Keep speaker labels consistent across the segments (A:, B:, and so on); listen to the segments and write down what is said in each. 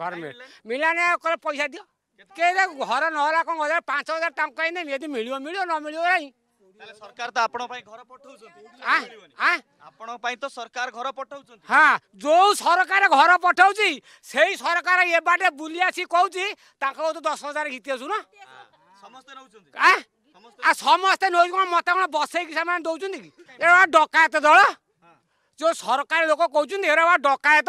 A: घर में मिलाने पैसा दियो के घर नहरा कौन हजार पांच हजार टंका ही यदि मिलियो मिलियो न मिलियो सरकार तो घर पठाउछंती हां
B: तो सरकार घर पठाउछंती
A: जो सरकार घर पठाउची सरकार ए बाटे बुली आसी कहउची ताको तो मत कोन बसै डकायत दल जो सरकार लोक कहउछंती डकायत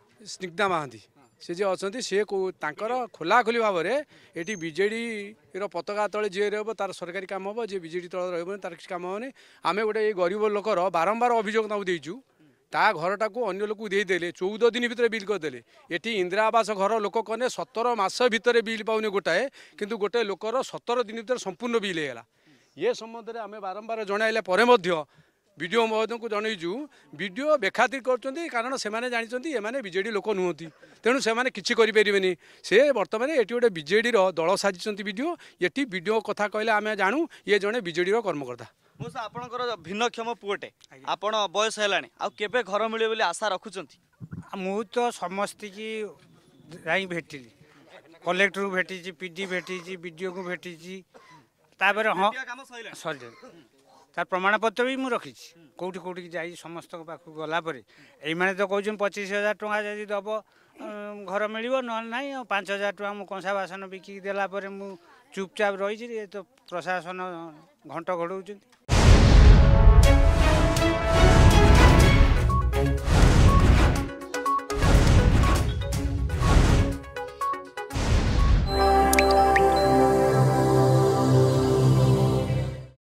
C: ସ୍ନିଗ୍ଧା ମହାନ୍ତି ସେ ଯିଏ ଅଛନ୍ତି ସିଏ ତାଙ୍କର ଖୋଲାଖୋଲି ଭାବରେ ଏଠି ବିଜେଡ଼ିର ପତାକା ତଳେ ଯିଏ ରହିବ ତାର ସରକାରୀ କାମ ହେବ ଯିଏ ବିଜେଡ଼ି ତଳେ ରହିବନି ତାର କିଛି କାମ ହେବନି ଆମେ ଗୋଟେ ଏଇ ଗରିବ ଲୋକର ବାରମ୍ବାର ଅଭିଯୋଗ ତାଙ୍କୁ ଦେଇଛୁ ତା ଘରଟାକୁ ଅନ୍ୟ ଲୋକକୁ ଦେଇଦେଲେ ଚଉଦ ଦିନ ଭିତରେ ବିଲ୍ କରିଦେଲେ ଏଠି ଇନ୍ଦିରା ଆବାସ ଘର ଲୋକ କନେ ସତର ମାସ ଭିତରେ ବିଲ୍ ପାଉନି ଗୋଟାଏ କିନ୍ତୁ ଗୋଟେ ଲୋକର ସତର ଦିନ ଭିତରେ ସମ୍ପୂର୍ଣ୍ଣ ବିଲ୍ ହେଇଗଲା ଏ ସମ୍ବନ୍ଧରେ ଆମେ ବାରମ୍ବାର ଜଣାଇଲା ପରେ ମଧ୍ୟ ভিডিও মওদন কো জানাই যু ভিডিও বেখাতী করচন্তি কারণ সেমানে জানীচন্তি এমানে বিজেডি লোক নহতি তেনু সেমানে কিচি করি পেরিবে নি সে বৰ্তমানে এটি বিজেডি ৰ দল সাজিচন্তি ভিডিও এটি ভিডিও কথা কাইলে আমি জানু এ জনে বিজেডি ৰ কৰ্মকৰতা মোছ আপোনকৰ ভিন ক্ষম পউটে আপোন বয়স হলানি আৰু কেবে
B: ঘৰ مليব বুলি আশা ৰখুচন্তি মই তো সমস্থি কি ৰাই भेटিলে কালেকটৰৰ भेटিজি পিডি भेटিজি ভিডিও কো भेटিজি তাৰ পৰা হ সৰ্জ ତାର ପ୍ରମାଣପତ୍ର ବି ମୁଁ ରଖିଛି କେଉଁଠି କେଉଁଠିକି ଯାଇ ସମସ୍ତଙ୍କ ପାଖକୁ ଗଲାପରେ ଏଇମାନେ ତ କହୁଛନ୍ତି ପଚିଶ ହଜାର ଟଙ୍କା ଯଦି ଦେବ ଘର ମିଳିବ ନହେଲେ ନାହିଁ ଆଉ ପାଞ୍ଚ ହଜାର ଟଙ୍କା ମୁଁ କଂସା ବାସନ ବିକିକି ଦେଲା ପରେ ମୁଁ ଚୁପଚାପ ରହିଛି ଏ ତ ପ୍ରଶାସନ ଘଣ୍ଟ ଘୋଡ଼ଉଛନ୍ତି Thank you.